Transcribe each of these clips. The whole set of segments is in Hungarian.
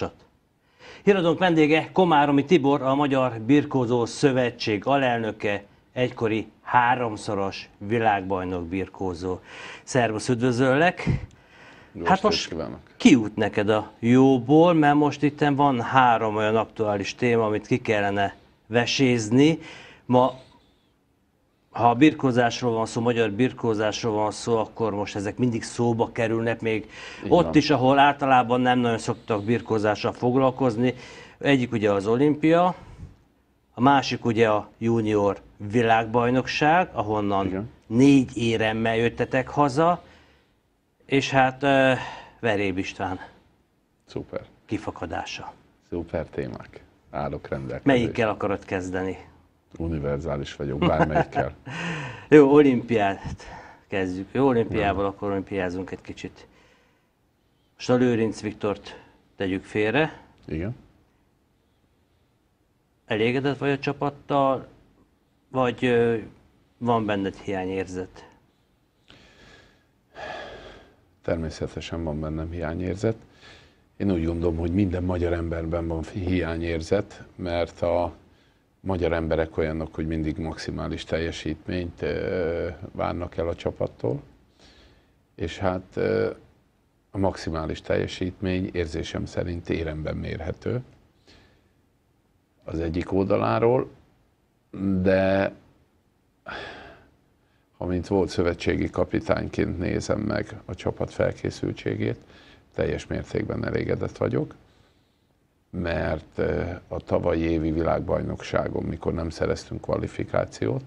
változatosat. Híradónk vendége Komáromi Tibor, a Magyar Birkózó Szövetség alelnöke, egykori háromszoros világbajnok birkózó. Szervusz, üdvözöllek! Jó hát most kívánok. kiút neked a jóból, mert most itt van három olyan aktuális téma, amit ki kellene vesézni. Ma ha a birkózásról van szó, magyar birkózásról van szó, akkor most ezek mindig szóba kerülnek, még Igen. ott is, ahol általában nem nagyon szoktak birkózással foglalkozni. Egyik ugye az olimpia, a másik ugye a junior világbajnokság, ahonnan Igen. négy éremmel jöttetek haza, és hát uh, Veréb István. Szuper. Kifakadása. Szuper témák. Állok rendelkezésre. Melyikkel akarod kezdeni? univerzális vagyok bármelyikkel. Jó, olimpiát kezdjük. Jó, olimpiával akkor olimpiázunk egy kicsit. Most a Lőrinc Viktort tegyük félre. Igen. Elégedett vagy a csapattal, vagy van benned hiányérzet? Természetesen van bennem hiányérzet. Én úgy gondolom, hogy minden magyar emberben van hiányérzet, mert a magyar emberek olyanok, hogy mindig maximális teljesítményt várnak el a csapattól, és hát a maximális teljesítmény érzésem szerint éremben mérhető az egyik oldaláról, de amint volt szövetségi kapitányként nézem meg a csapat felkészültségét, teljes mértékben elégedett vagyok mert a tavalyi évi világbajnokságon, mikor nem szereztünk kvalifikációt,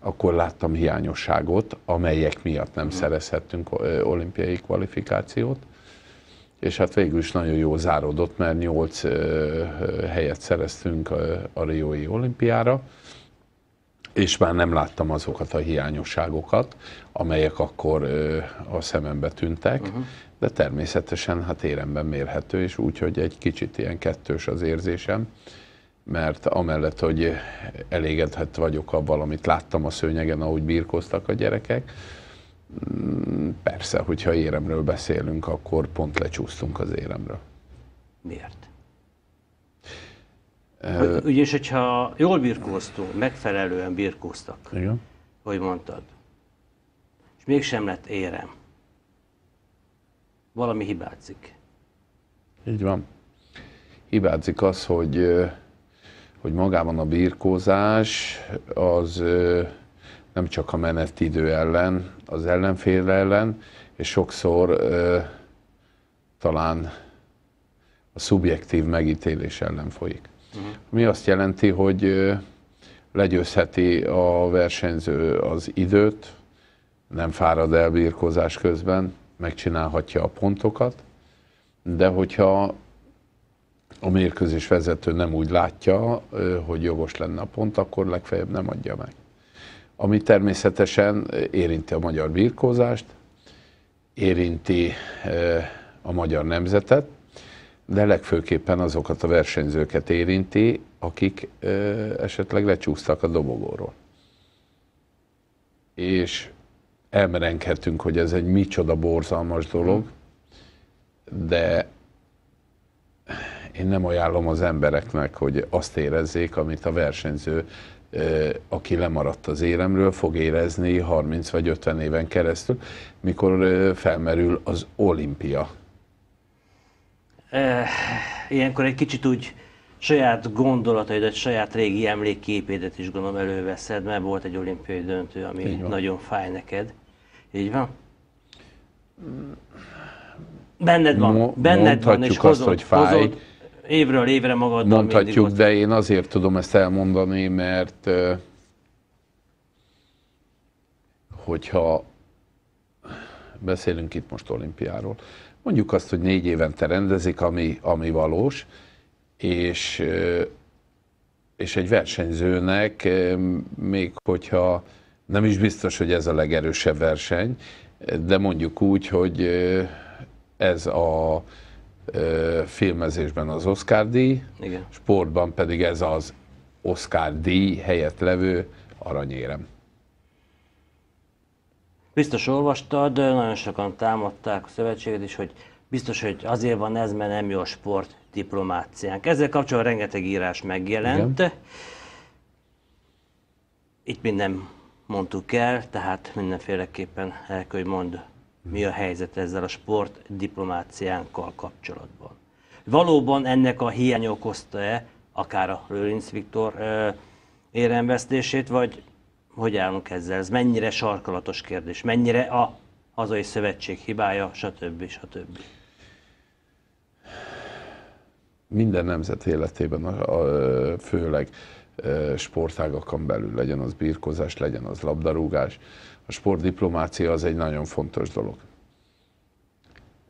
akkor láttam hiányosságot, amelyek miatt nem mhm. szerezhettünk olimpiai kvalifikációt, és hát végül is nagyon jó záródott, mert nyolc helyet szereztünk a Riói olimpiára, és már nem láttam azokat a hiányosságokat, amelyek akkor ö, a szemembe tűntek, uh-huh. de természetesen hát éremben mérhető, és úgyhogy egy kicsit ilyen kettős az érzésem, mert amellett, hogy elégedhet vagyok abban, amit láttam a szőnyegen, ahogy birkoztak a gyerekek, mm, persze, hogyha éremről beszélünk, akkor pont lecsúsztunk az éremről. Miért? Ugyanis, hogyha jól birkóztunk, megfelelően birkóztak, Igen. hogy mondtad, és mégsem lett érem, valami hibázik. Így van. Hibázik az, hogy, hogy magában a birkózás az nem csak a menetidő ellen, az ellenfél ellen, és sokszor talán a szubjektív megítélés ellen folyik huh Mi azt jelenti, hogy legyőzheti a versenyző az időt, nem fárad el birkózás közben, megcsinálhatja a pontokat, de hogyha a mérkőzés vezető nem úgy látja, hogy jogos lenne a pont, akkor legfeljebb nem adja meg. Ami természetesen érinti a magyar birkózást, érinti a magyar nemzetet, de legfőképpen azokat a versenyzőket érinti, akik ö, esetleg lecsúsztak a dobogóról. És elmerenghetünk, hogy ez egy micsoda borzalmas dolog, de én nem ajánlom az embereknek, hogy azt érezzék, amit a versenyző, aki lemaradt az éremről, fog érezni 30 vagy 50 éven keresztül, mikor felmerül az olimpia ilyenkor egy kicsit úgy saját gondolataidat, saját régi emlékképédet is gondolom előveszed, mert volt egy olimpiai döntő, ami nagyon fáj neked. Így van? Benned van, Mo- benned van, és azt, hozod, hogy fáj. hozod évről évre magad. Mondhatjuk, de én azért tudom ezt elmondani, mert hogyha beszélünk itt most olimpiáról, Mondjuk azt, hogy négy évente rendezik, ami, ami valós, és, és egy versenyzőnek, még hogyha nem is biztos, hogy ez a legerősebb verseny, de mondjuk úgy, hogy ez a filmezésben az Oscar díj, Igen. sportban pedig ez az Oscar díj helyett levő aranyérem. Biztos olvastad, nagyon sokan támadták a szövetséget is, hogy biztos, hogy azért van ez, mert nem jó a sport diplomáciánk. Ezzel kapcsolatban rengeteg írás megjelent. Igen. Itt minden nem mondtuk el, tehát mindenféleképpen el kell, hogy mond, mi a helyzet ezzel a sport diplomáciánkkal kapcsolatban. Valóban ennek a hiány okozta-e akár a Lőrinc Viktor éremvesztését, vagy hogy állunk ezzel, ez mennyire sarkalatos kérdés, mennyire a hazai szövetség hibája, stb. stb. Minden nemzet életében, a, a, főleg e, sportágakon belül, legyen az birkozás, legyen az labdarúgás. A sportdiplomácia az egy nagyon fontos dolog.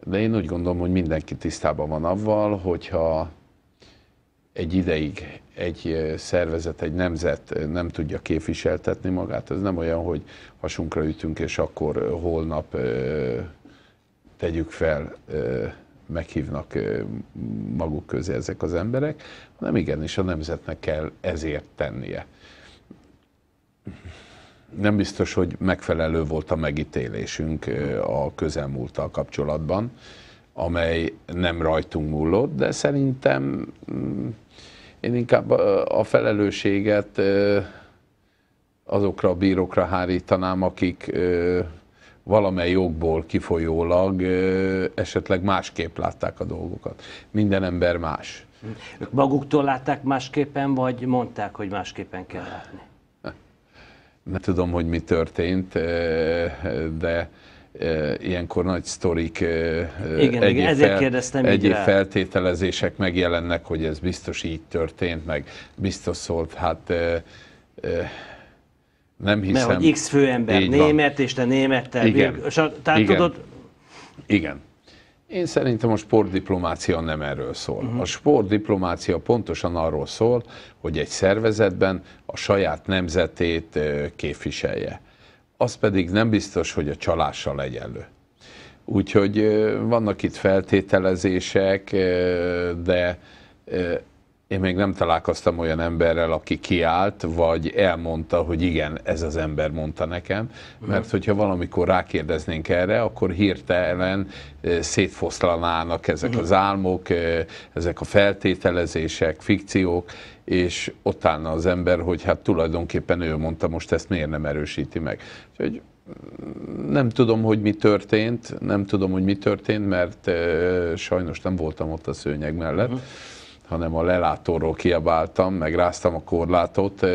De én úgy gondolom, hogy mindenki tisztában van avval, hogyha egy ideig egy szervezet, egy nemzet nem tudja képviseltetni magát. Ez nem olyan, hogy hasunkra ütünk, és akkor holnap tegyük fel, meghívnak maguk közé ezek az emberek, hanem igenis a nemzetnek kell ezért tennie. Nem biztos, hogy megfelelő volt a megítélésünk a közelmúlttal kapcsolatban amely nem rajtunk múlott, de szerintem mm, én inkább a felelősséget azokra a bírokra hárítanám, akik valamely jogból kifolyólag esetleg másképp látták a dolgokat. Minden ember más. Ők maguktól látták másképpen, vagy mondták, hogy másképpen kell látni? Nem tudom, hogy mi történt, de ilyenkor nagy sztorik, igen, egyéb, igen, ezért fel, egyéb feltételezések megjelennek, hogy ez biztos így történt, meg biztos szólt, hát nem hiszem. Mert hogy X főember német, és te némettel. Igen. Bírk, tehát igen. tudod... Igen. Én szerintem a sportdiplomácia nem erről szól. Uh-huh. A sportdiplomácia pontosan arról szól, hogy egy szervezetben a saját nemzetét képviselje az pedig nem biztos, hogy a csalással egyenlő. Úgyhogy vannak itt feltételezések, de én még nem találkoztam olyan emberrel, aki kiállt, vagy elmondta, hogy igen, ez az ember mondta nekem, mhm. mert hogyha valamikor rákérdeznénk erre, akkor hirtelen szétfoszlanának ezek mhm. az álmok, ezek a feltételezések, fikciók, és utána az ember, hogy hát tulajdonképpen ő mondta, most ezt miért nem erősíti meg. Úgyhogy mm, nem tudom, hogy mi történt, nem tudom, hogy mi történt, mert sajnos nem voltam ott a szőnyeg mellett, uh-huh. hanem a lelátóról kiabáltam, meg ráztam a korlátot,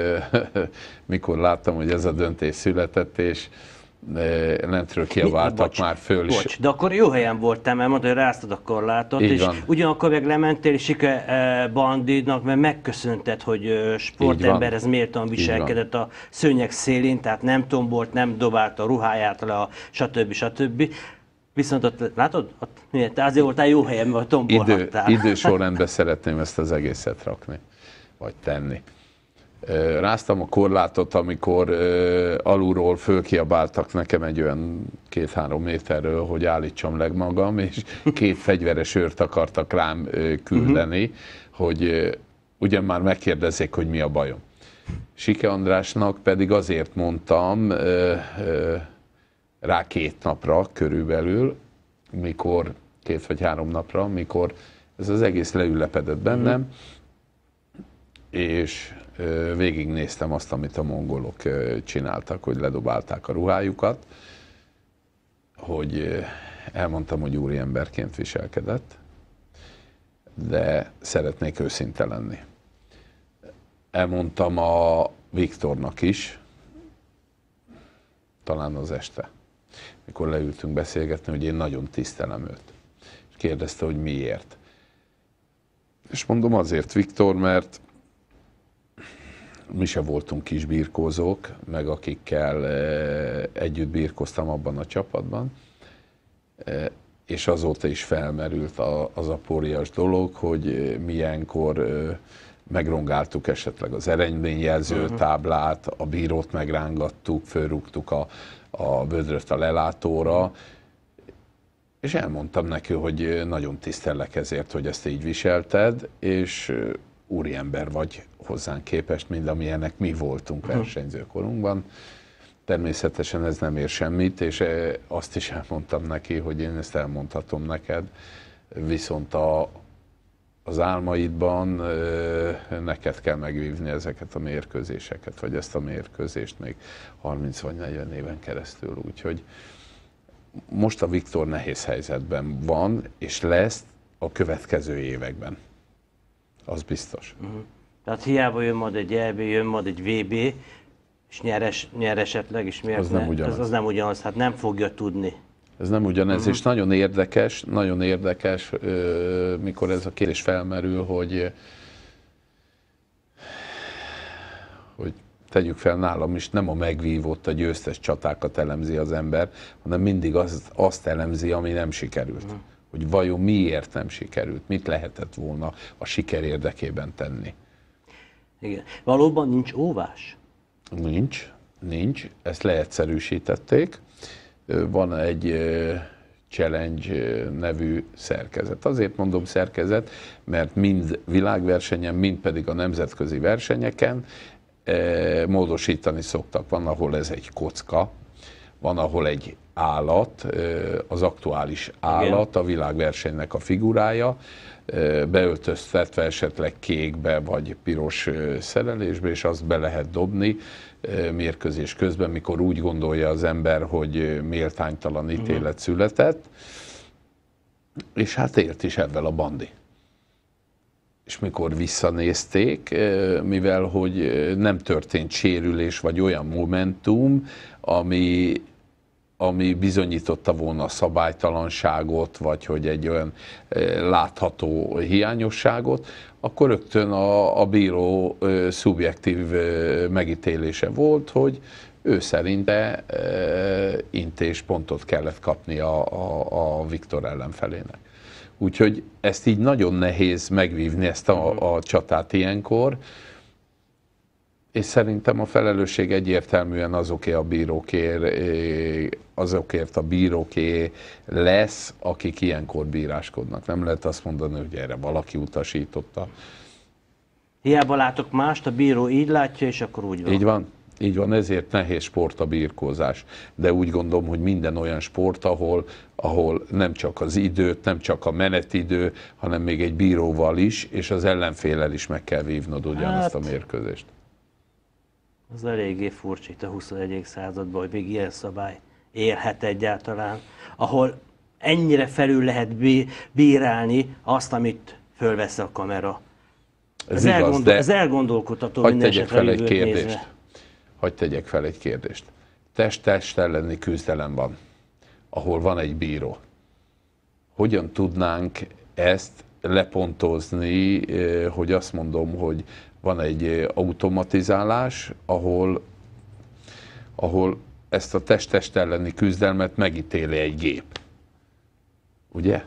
mikor láttam, hogy ez a döntés született, és lentről kiabáltak bocs, már föl is. Bocs, de akkor jó helyen voltam, mert mondta, hogy ráztad a korlátot, Így és van. ugyanakkor meg lementél Sike eh, Bandidnak, mert megköszönted, hogy eh, sportember ez méltóan viselkedett a szőnyek szélén, tehát nem tombolt, nem dobált a ruháját le, stb. stb. Viszont ott, látod, ott, miért? azért voltál jó helyen, mert tombolhattál. Idő, idősorrendben szeretném ezt az egészet rakni, vagy tenni ráztam a korlátot, amikor alulról fölkiabáltak nekem egy olyan két-három méterről, hogy állítsam leg magam, és két fegyveres őrt akartak rám küldeni, uh-huh. hogy ugyan már megkérdezzék, hogy mi a bajom. Sike Andrásnak pedig azért mondtam rá két napra körülbelül, mikor két vagy három napra, mikor ez az egész leülepedett bennem, uh-huh és végignéztem azt, amit a mongolok csináltak, hogy ledobálták a ruhájukat, hogy elmondtam, hogy emberként viselkedett, de szeretnék őszinte lenni. Elmondtam a Viktornak is, talán az este, mikor leültünk beszélgetni, hogy én nagyon tisztelem őt. És kérdezte, hogy miért. És mondom azért, Viktor, mert mi se voltunk kis birkózók, meg akikkel e, együtt birkoztam abban a csapatban, e, és azóta is felmerült az porias dolog, hogy e, milyenkor megrongáltuk esetleg az eredményjelző mhm. táblát, a bírót megrángattuk, fölrúgtuk a, a vödröt a lelátóra, és elmondtam neki, hogy nagyon tisztellek ezért, hogy ezt így viselted, és úriember vagy hozzánk képest, mint amilyenek mi voltunk versenyzőkorunkban. Természetesen ez nem ér semmit, és eh, azt is elmondtam neki, hogy én ezt elmondhatom neked, viszont a, az álmaidban eh, neked kell megvívni ezeket a mérkőzéseket, vagy ezt a mérkőzést még 30 vagy 40 éven keresztül. Úgyhogy most a Viktor nehéz helyzetben van, és lesz a következő években. Az biztos. Uh-huh. Tehát hiába jön majd egy EB, jön majd egy VB, és nyeres, nyer esetleg, és miért az ne? nem ugyanaz. Az, az nem ugyanaz, hát nem fogja tudni. Ez nem ugyanaz. uh-huh. Mhm. és nagyon érdekes, nagyon érdekes, mikor ez a kérdés felmerül, hogy hogy tegyük fel nálam is, nem a megvívott, a győztes csatákat elemzi az ember, hanem mindig azt, azt elemzi, ami nem sikerült. Uh-huh hogy vajon miért nem sikerült, mit lehetett volna a siker érdekében tenni. Igen. Valóban nincs óvás? Nincs, nincs. Ezt leegyszerűsítették. Van egy Challenge nevű szerkezet. Azért mondom szerkezet, mert mind világversenyen, mind pedig a nemzetközi versenyeken módosítani szoktak. Van, ahol ez egy kocka, van, ahol egy állat, az aktuális állat, Igen. a világversenynek a figurája, beöltöztetve esetleg kékbe vagy piros szerelésbe, és azt be lehet dobni mérkőzés közben, mikor úgy gondolja az ember, hogy méltánytalan mhm. ítélet született, és hát ért is ebben a bandi. És mikor visszanézték, mivel hogy nem történt sérülés, vagy olyan momentum, ami ami bizonyította volna a szabálytalanságot, vagy hogy egy olyan eh, látható hiányosságot, akkor rögtön a, a bíró eh, szubjektív eh, megítélése volt, hogy ő szerinte e, intéspontot kellett kapni a, a, a Viktor ellenfelének. Úgyhogy ezt így nagyon nehéz megvívni, ezt a, a csatát ilyenkor és szerintem a felelősség egyértelműen azoké a bírókért, eh, azokért a bíróké lesz, akik ilyenkor bíráskodnak. Nem lehet azt mondani, hogy erre valaki utasította. Hiába látok mást, a bíró így látja, és akkor úgy van. Így van. Így van, ezért nehéz sport a birkózás. De úgy gondolom, hogy minden olyan sport, ahol, ahol nem csak az időt, nem csak a menetidő, hanem még egy bíróval is, és az ellenfélel is meg kell vívnod ugyanazt hát... a mérkőzést. Az eléggé furcsa itt a 21. században, hogy még ilyen szabály érhet egyáltalán, ahol ennyire felül lehet bírálni azt, amit fölvesz a kamera. Ez, ez, igaz, elgondol, de ez elgondolkodható hagy tegyek fel egy kérdést. Nézve. Hagy tegyek fel egy kérdést. Test-test elleni küzdelem van, ahol van egy bíró. Hogyan tudnánk ezt lepontozni, eh, hogy azt mondom, hogy van egy eh, automatizálás, ahol, ahol ezt a test-test elleni küzdelmet megítéli egy gép. Ugye?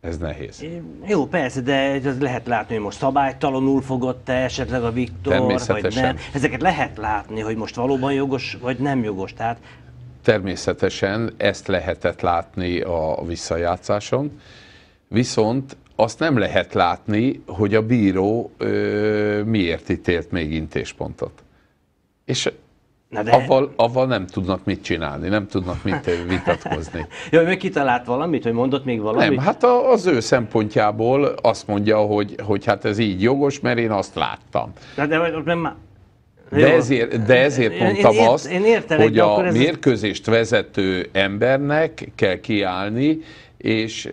Ez nehéz. Jó, persze, de ez lehet látni, hogy most szabálytalanul fogott-e esetleg a Viktor, vagy nem. Ezeket lehet látni, hogy most valóban jogos, vagy nem jogos. Tehát Természetesen ezt lehetett látni a visszajátszáson, viszont azt nem lehet látni, hogy a bíró ö, miért ítélt még intéspontot. És Na de... avval, avval nem tudnak mit csinálni, nem tudnak mit vitatkozni. Jó, ő kitalált valamit, hogy mondott még valamit? Nem, hát a, az ő szempontjából azt mondja, hogy, hogy hát ez így jogos, mert én azt láttam. Na de, de, nem, de ezért, de ezért mondtam én ért, azt, én értelek, hogy a ez... mérkőzést vezető embernek kell kiállni, és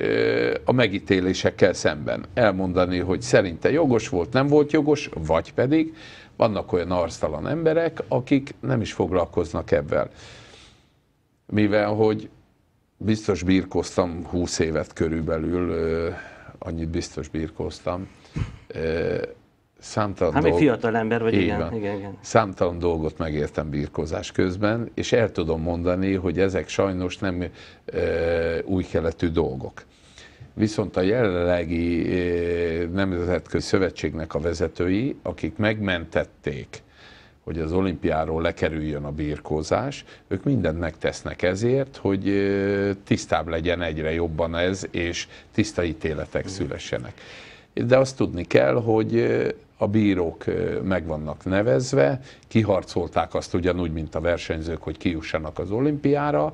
a megítélésekkel szemben elmondani, hogy szerinte jogos volt, nem volt jogos, vagy pedig vannak olyan arztalan emberek, akik nem is foglalkoznak ebben. Mivel, hogy biztos birkoztam 20 évet körülbelül, annyit biztos birkoztam, számtalan hát, dolg... fiatal ember vagy, igen, igen, igen. Számtalan dolgot megértem birkózás közben, és el tudom mondani, hogy ezek sajnos nem e, új keletű dolgok. Viszont a jelenlegi e, Nemzetközi Szövetségnek a vezetői, akik megmentették, hogy az olimpiáról lekerüljön a birkózás, ők mindent megtesznek ezért, hogy e, tisztább legyen egyre jobban ez, és tiszta ítéletek mm. szülessenek. De azt tudni kell, hogy a bírók meg vannak nevezve, kiharcolták azt ugyanúgy, mint a versenyzők, hogy kijussanak az olimpiára,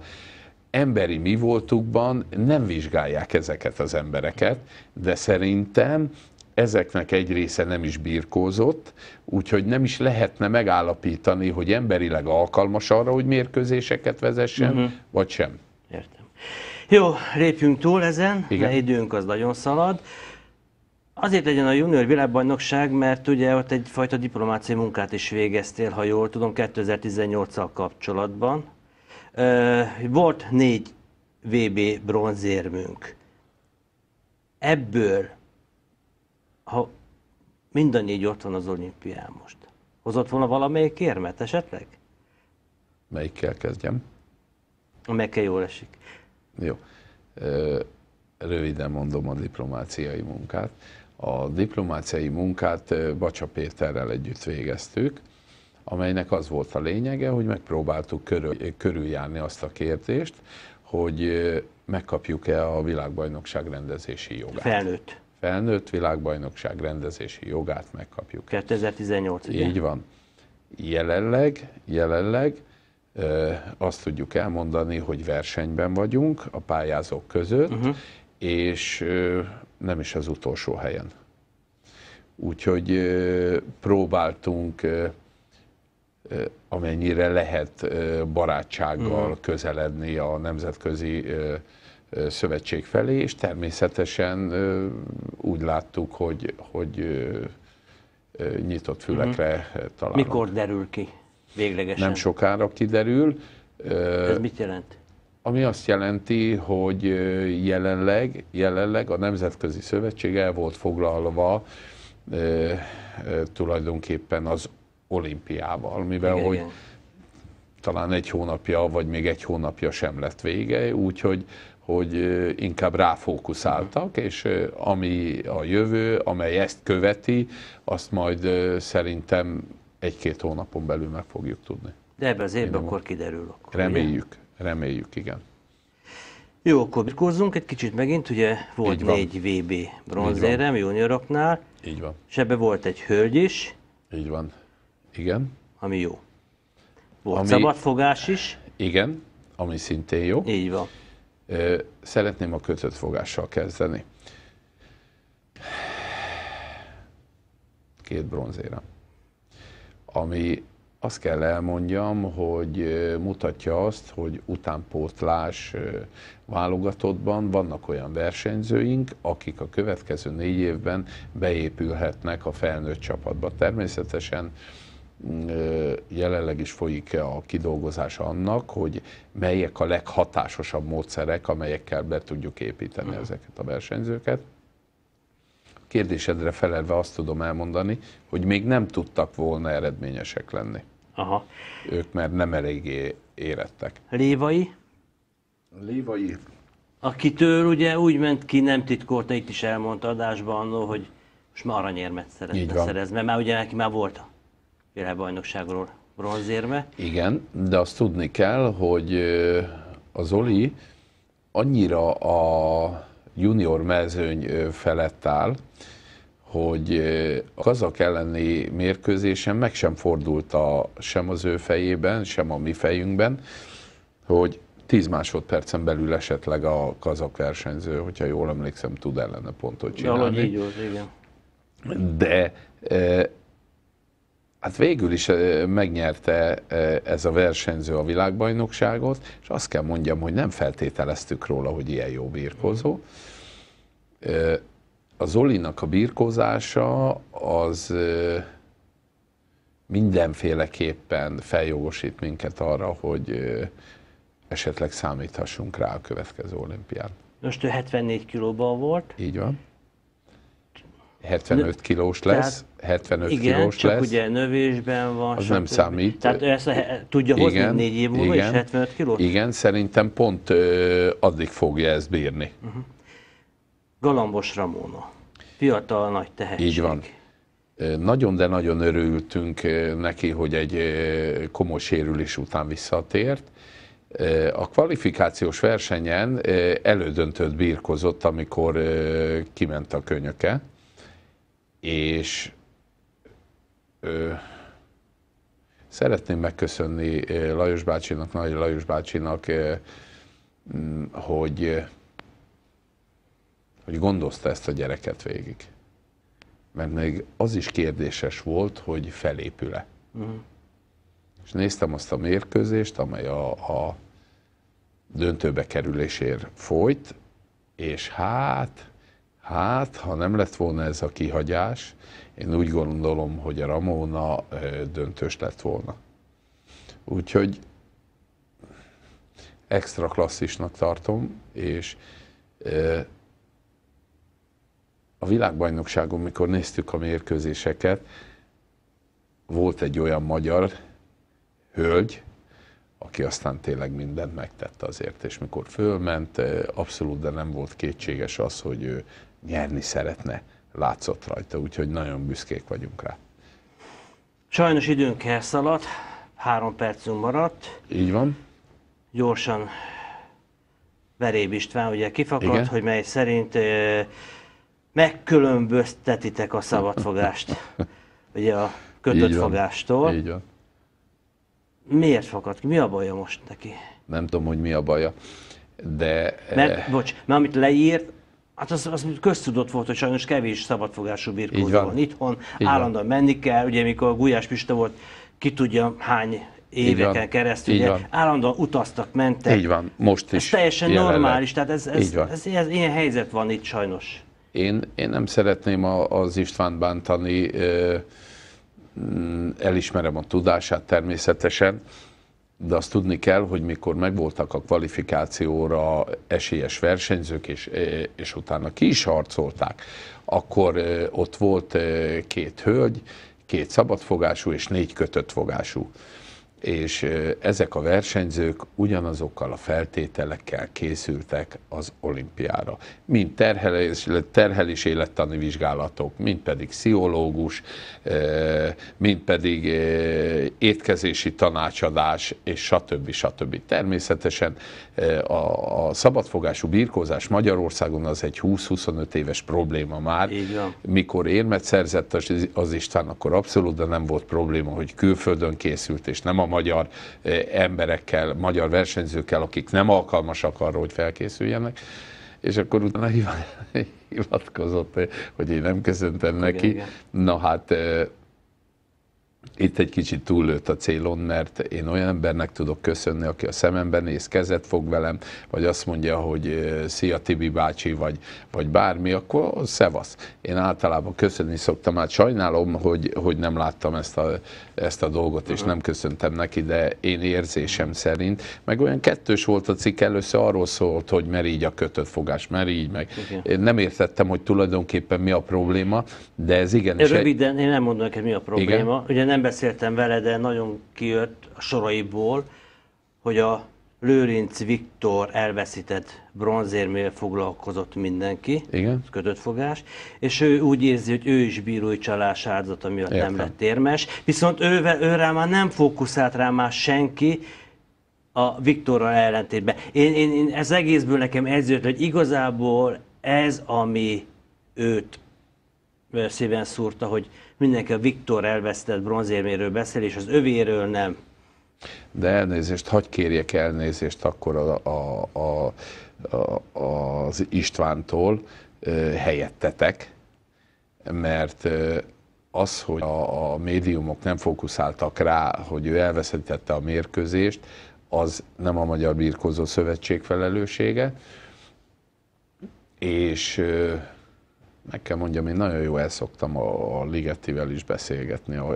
emberi mi voltukban nem vizsgálják ezeket az embereket, de szerintem ezeknek egy része nem is birkózott, úgyhogy nem is lehetne megállapítani, hogy emberileg alkalmas arra, hogy mérkőzéseket vezessen, uh-huh. vagy sem. Értem. Jó, lépjünk túl ezen, Igen? mert időnk az nagyon szalad. Azért legyen a junior világbajnokság, mert ugye ott egyfajta diplomáciai munkát is végeztél, ha jól tudom, 2018-al kapcsolatban. Volt négy VB bronzérmünk. Ebből, ha mind a négy ott van az olimpián most, hozott volna valamelyik érmet esetleg? Melyikkel kezdjem? Amelyikkel jól esik. Jó. Röviden mondom a diplomáciai munkát a diplomáciai munkát Bacsa Péterrel együtt végeztük, amelynek az volt a lényege, hogy megpróbáltuk körül, körüljárni azt a kérdést, hogy megkapjuk-e a világbajnokság rendezési jogát. Felnőtt. Felnőtt világbajnokság rendezési jogát megkapjuk. 2018, igen. Így van. Jelenleg, jelenleg azt tudjuk elmondani, hogy versenyben vagyunk a pályázók között, uh-huh. és nem is az utolsó helyen. Úgyhogy próbáltunk amennyire lehet barátsággal mhm. közeledni a nemzetközi szövetség felé, és természetesen úgy láttuk, hogy, hogy nyitott mhm. fülekre találunk. Mikor derül ki véglegesen? Nem sokára kiderül. Ez mit jelent? ami azt jelenti, hogy jelenleg, jelenleg a Nemzetközi Szövetség el volt foglalva e, e, tulajdonképpen az olimpiával, mivel igen, hogy igen. talán egy hónapja, vagy még egy hónapja sem lett vége, úgyhogy hogy inkább ráfókuszáltak, mhm. és ami a jövő, amely ezt követi, azt majd szerintem egy-két hónapon belül meg fogjuk tudni. De ebben, az évben akkor kiderül. Akkor, reméljük, ugye? Reméljük, igen. Jó, akkor birkózzunk egy kicsit megint, ugye volt egy négy VB bronzérem junioroknál. Így van. És ebbe volt egy hölgy is. Így van. Igen. Ami jó. Volt ami, szabadfogás is. Igen, ami szintén jó. Így van. Szeretném a kötött fogással kezdeni. Két bronzérem. Ami azt kell elmondjam, hogy mutatja azt, hogy utánpótlás válogatottban vannak olyan versenyzőink, akik a következő négy évben beépülhetnek a felnőtt csapatba. Természetesen mm, jelenleg is folyik a kidolgozása annak, hogy melyek a leghatásosabb módszerek, amelyekkel be tudjuk építeni mhm. ezeket a versenyzőket. Kérdésedre felelve azt tudom elmondani, hogy még nem tudtak volna eredményesek lenni. Aha. Ők már nem eléggé érettek. Lévai? Lévai. Akitől ugye úgy ment ki, nem titkolta, itt is elmondta adásban annó, hogy most már aranyérmet szeretne szerezni, mert már ugye neki már volt a világbajnokságról bronzérme. Igen, de azt tudni kell, hogy az Oli annyira a junior mezőny felett áll, hogy a kazak elleni mérkőzésen meg sem fordult a, sem az ő fejében, sem a mi fejünkben, hogy 10 másodpercen belül esetleg a kazak versenyző, hogyha jól emlékszem, tud ellene pontot csinálni. De, így volt, igen. De e, hát végül is megnyerte ez a versenyző a világbajnokságot, és azt kell mondjam, hogy nem feltételeztük róla, hogy ilyen jó birkozó. E, a Zolinak a birkózása az mindenféleképpen feljogosít minket arra, hogy esetleg számíthassunk rá a következő olimpián. Most ő 74 kilóban volt. Így van. 75 kilós lesz, tehát, 75 igen, kilós csak lesz. ugye növésben van. Az nem számít. Tehát ő ezt a, tudja igen, négy év múlva, igen, és 75 kilós? Igen, szerintem pont ö, addig fogja ezt bírni. Uh-huh. Galambos Ramóna. Fiatal nagy tehetség. Így van. Nagyon, de nagyon örültünk neki, hogy egy komoly sérülés után visszatért. A kvalifikációs versenyen elődöntött birkozott, amikor kiment a könyöke, és szeretném megköszönni Lajos bácsinak, Nagy Lajos bácsinak, hogy hogy gondozta ezt a gyereket végig. Mert még az is kérdéses volt, hogy felépül-e. Uh mhm. -huh. És néztem azt a mérkőzést, amely a, a döntőbe kerülésért folyt, és hát, hát, ha nem lett volna ez a kihagyás, én úgy gondolom, hogy a Ramona döntős lett volna. Úgyhogy extra klasszisnak tartom, és a világbajnokságon, mikor néztük a mérkőzéseket, volt egy olyan magyar hölgy, aki aztán tényleg mindent megtette azért, és mikor fölment, eh, abszolút, de nem volt kétséges az, hogy ő nyerni szeretne, látszott rajta, úgyhogy nagyon büszkék vagyunk rá. Sajnos időnk elszaladt, három percünk maradt. Így van. Gyorsan Veréb István ugye kifakadt, Igen. hogy mely szerint eh, megkülönböztetitek a szabadfogást, ugye a kötött Így van. fogástól. Így van. Miért fakad ki? Mi a baja most neki? Nem tudom, hogy mi a baja, de... Mert, eh, bocs, mert amit leírt, Hát az, az köztudott volt, hogy sajnos kevés szabadfogású birkózó van. van itthon, Így állandóan van. menni kell, ugye mikor a Gulyás Pista volt, ki tudja hány éveken keresztül, ugye, állandóan utaztak, mentek. Így van, most is. Ez teljesen jelenleg. normális, tehát ez, ez, ez, ez, ez, ilyen helyzet van itt sajnos. Én, én nem szeretném az István bántani, mm, elismerem a tudását természetesen, de azt tudni kell, hogy mikor megvoltak a kvalifikációra esélyes versenyzők, és, és utána ki is harcolták, akkor ott volt két hölgy, két szabadfogású és négy kötött fogású és ezek a versenyzők ugyanazokkal a feltételekkel készültek az olimpiára. Mind terhelés, terhelés élettani vizsgálatok, mind pedig sziológus, mind pedig étkezési tanácsadás, és stb. stb. Természetesen a, a szabadfogású birkózás Magyarországon az egy 20-25 éves probléma már. Igen. Mikor érmet szerzett az, az István, akkor abszolút, de nem volt probléma, hogy külföldön készült, és nem a magyar emberekkel, magyar versenyzőkkel, akik nem alkalmasak arra, hogy felkészüljenek, és akkor utána hivatkozott, hogy én nem köszöntem neki. Igen. Na hát itt egy kicsit túllőtt a célon, mert én olyan embernek tudok köszönni, aki a szememben néz, kezet fog velem, vagy azt mondja, hogy szia Tibi bácsi, vagy, vagy bármi, akkor szevasz. Én általában köszönni szoktam, hát sajnálom, hogy, hogy nem láttam ezt a, ezt a dolgot, és nem köszöntem neki, de én érzésem szerint, meg olyan kettős volt a cikk, először arról szólt, hogy így a kötött fogás, így, meg. okay. Én nem értettem, hogy tulajdonképpen mi a probléma, de ez igen. Röviden, egy... én nem mondom neked, mi a probléma. Igen? Ugye nem nem beszéltem vele, de nagyon kijött a soraiból, hogy a Lőrinc Viktor elveszített bronzérmével foglalkozott mindenki, Igen. kötött fogás, és ő úgy érzi, hogy ő is bírói csalás áldozata miatt Értem. nem lett érmes, viszont ő, rá már nem fókuszált rá már senki, a Viktorral ellentétben. Én, én, én ez egészből nekem ez jött, hogy igazából ez, ami őt szíven szúrta, hogy mindenki a Viktor elvesztett bronzérméről beszél, és az övéről nem. De elnézést, hagyj kérjek elnézést akkor a, a, a, a, az Istvántól helyettetek, mert az, hogy a, a médiumok nem fókuszáltak rá, hogy ő elveszítette a mérkőzést, az nem a Magyar Birkózó Szövetség felelőssége, és meg kell mondjam, én nagyon jó elszoktam a, a Ligetivel is beszélgetni, a,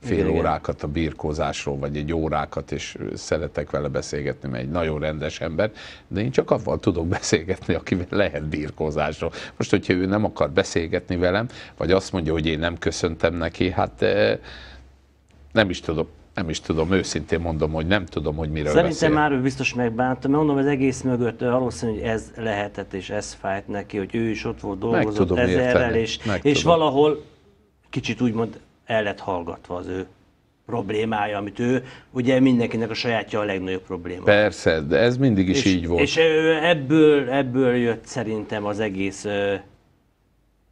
fél igen, órákat a birkózásról, vagy egy órákat, és szeretek vele beszélgetni, mert egy nagyon rendes ember, de én csak avval tudok beszélgetni, akivel lehet birkózásról. Most, hogyha ő nem akar beszélgetni velem, vagy azt mondja, hogy én nem köszöntem neki, hát nem is tudok nem is tudom, őszintén mondom, hogy nem tudom, hogy miről Szerintem beszél. már ő biztos megbánta, mert mondom, az egész mögött valószínű, hogy ez lehetett, és ez fájt neki, hogy ő is ott volt, dolgozott meg ezerrel, és, és valahol kicsit úgymond el lett hallgatva az ő problémája, amit ő, ugye mindenkinek a sajátja a legnagyobb probléma. Persze, de ez mindig is és, így volt. És ebből, ebből jött szerintem az egész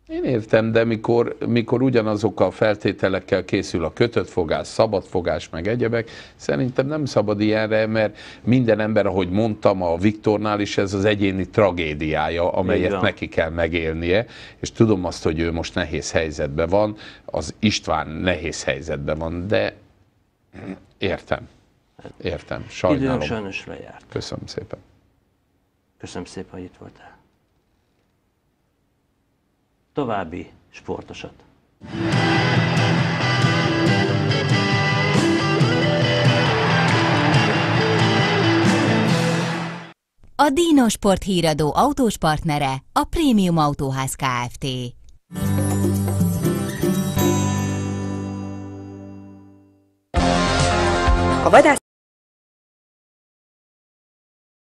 én értem, de mikor, mikor ugyanazokkal a feltételekkel készül a kötött fogás, szabad fogás, meg egyebek, szerintem nem szabad ilyenre, mert minden ember, ahogy mondtam, a Viktornál is ez az egyéni tragédiája, amelyet neki kell megélnie, és tudom azt, hogy ő most nehéz helyzetben van, az István nehéz helyzetben van, de értem, értem, sajnálom. Időnk sajnos lejárt. Köszönöm szépen. Köszönöm szépen, hogy itt voltál további sportosat. A Dino Sport híradó autós partnere a Prémium Autóház Kft. A vadász